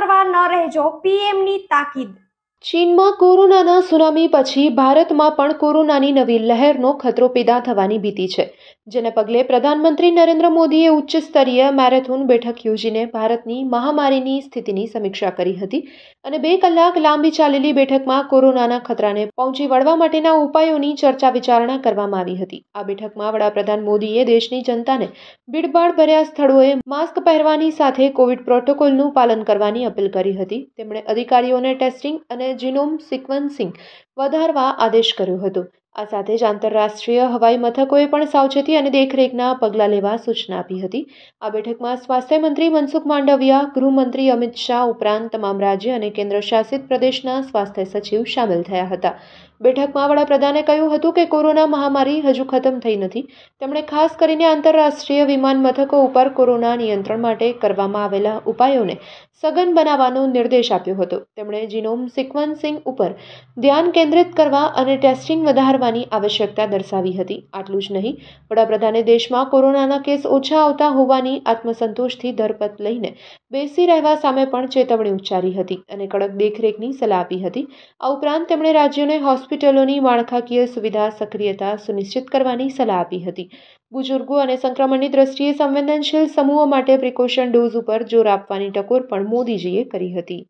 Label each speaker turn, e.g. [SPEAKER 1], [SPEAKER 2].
[SPEAKER 1] પરવા ન રહેજો પીએમની તાકીદ ચીનમાં કોરોનાના સુનામી પછી ભારતમાં પણ કોરોનાની નવી લહેરનો ખતરો પેદા થવાની ભીતિ છે જેને પગલે પ્રધાનમંત્રી નરેન્દ્ર મોદીએ ઉચ્ચ સ્તરીય મેરેથોન બેઠક યોજીને ભારતની મહામારીની સ્થિતિની સમીક્ષા કરી હતી અને બે કલાક લાંબી ચાલેલી બેઠકમાં કોરોનાના ખતરાને પહોંચી વળવા માટેના ઉપાયોની ચર્ચા વિચારણા કરવામાં આવી હતી આ બેઠકમાં વડાપ્રધાન મોદીએ દેશની જનતાને ભીડભાડ ભર્યા સ્થળોએ માસ્ક પહેરવાની સાથે કોવિડ પ્રોટોકોલનું પાલન કરવાની અપીલ કરી હતી તેમણે અધિકારીઓને ટેસ્ટિંગ અને જીનોમ સિક્વન્સિંગ વધારવા આદેશ કર્યો હતો આ સાથે જ આંતરરાષ્ટ્રીય હવાઈ મથકોએ પણ સાવચેતી અને દેખરેખના પગલાં લેવા સૂચના આપી હતી આ બેઠકમાં સ્વાસ્થ્ય મંત્રી મનસુખ માંડવિયા ગૃહમંત્રી અમિત શાહ ઉપરાંત તમામ રાજ્ય અને કેન્દ્રશાસિત પ્રદેશના સ્વાસ્થ્ય સચિવ સામેલ થયા હતા બેઠકમાં વડાપ્રધાને કહ્યું હતું કે કોરોના મહામારી હજુ ખતમ થઈ નથી તેમણે ખાસ કરીને આંતરરાષ્ટ્રીય વિમાન મથકો ઉપર કોરોના નિયંત્રણ માટે કરવામાં આવેલા ઉપાયોને સઘન બનાવવાનો નિર્દેશ આપ્યો હતો તેમણે જીનોમ સિક્વન્સિંગ ઉપર ધ્યાન કેન્દ્રિત કરવા અને ટેસ્ટિંગ વધારવાની આવશ્યકતા દર્શાવી હતી આટલું જ નહીં વડાપ્રધાને દેશમાં કોરોનાના કેસ ઓછા આવતા હોવાની આત્મસંતોષથી ધરપત લઈને બેસી રહેવા સામે પણ ચેતવણી ઉચ્ચારી હતી અને કડક દેખરેખની સલાહ આપી હતી આ ઉપરાંત તેમણે રાજ્યોને હોસ્પિટલ હોસ્પિટલોની માળખાકીય સુવિધા સક્રિયતા સુનિશ્ચિત કરવાની સલાહ આપી હતી બુઝુર્ગો અને સંક્રમણની દ્રષ્ટિએ સંવેદનશીલ સમૂહો માટે પ્રિકોશન ડોઝ ઉપર જોર આપવાની ટકોર પણ મોદીજીએ કરી હતી